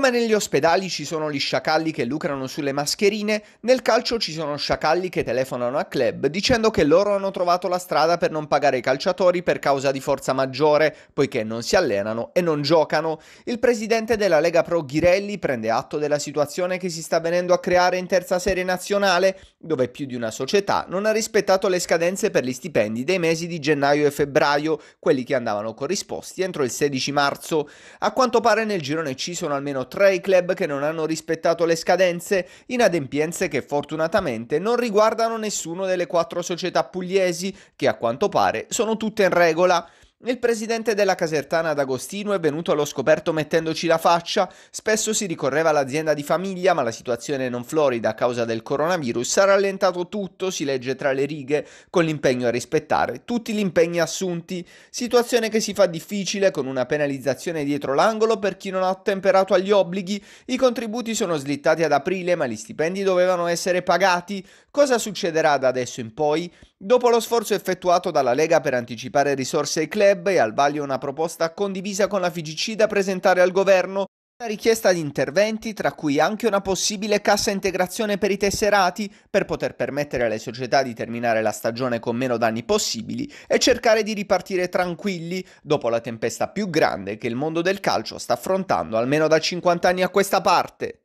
Come negli ospedali ci sono gli sciacalli che lucrano sulle mascherine, nel calcio ci sono sciacalli che telefonano a club dicendo che loro hanno trovato la strada per non pagare i calciatori per causa di forza maggiore, poiché non si allenano e non giocano. Il presidente della Lega Pro Ghirelli prende atto della situazione che si sta venendo a creare in terza serie nazionale, dove più di una società non ha rispettato le scadenze per gli stipendi dei mesi di gennaio e febbraio, quelli che andavano corrisposti entro il 16 marzo. A quanto pare nel girone ci sono almeno tre i club che non hanno rispettato le scadenze, inadempienze che fortunatamente non riguardano nessuno delle quattro società pugliesi che a quanto pare sono tutte in regola. Il presidente della Casertana D'Agostino è venuto allo scoperto mettendoci la faccia. Spesso si ricorreva all'azienda di famiglia, ma la situazione non florida a causa del coronavirus ha rallentato tutto, si legge tra le righe, con l'impegno a rispettare tutti gli impegni assunti. Situazione che si fa difficile con una penalizzazione dietro l'angolo per chi non ha ottemperato agli obblighi. I contributi sono slittati ad aprile, ma gli stipendi dovevano essere pagati. Cosa succederà da adesso in poi? Dopo lo sforzo effettuato dalla Lega per anticipare risorse ai club, web e al vaglio una proposta condivisa con la FIGC da presentare al governo, una richiesta di interventi tra cui anche una possibile cassa integrazione per i tesserati per poter permettere alle società di terminare la stagione con meno danni possibili e cercare di ripartire tranquilli dopo la tempesta più grande che il mondo del calcio sta affrontando almeno da 50 anni a questa parte.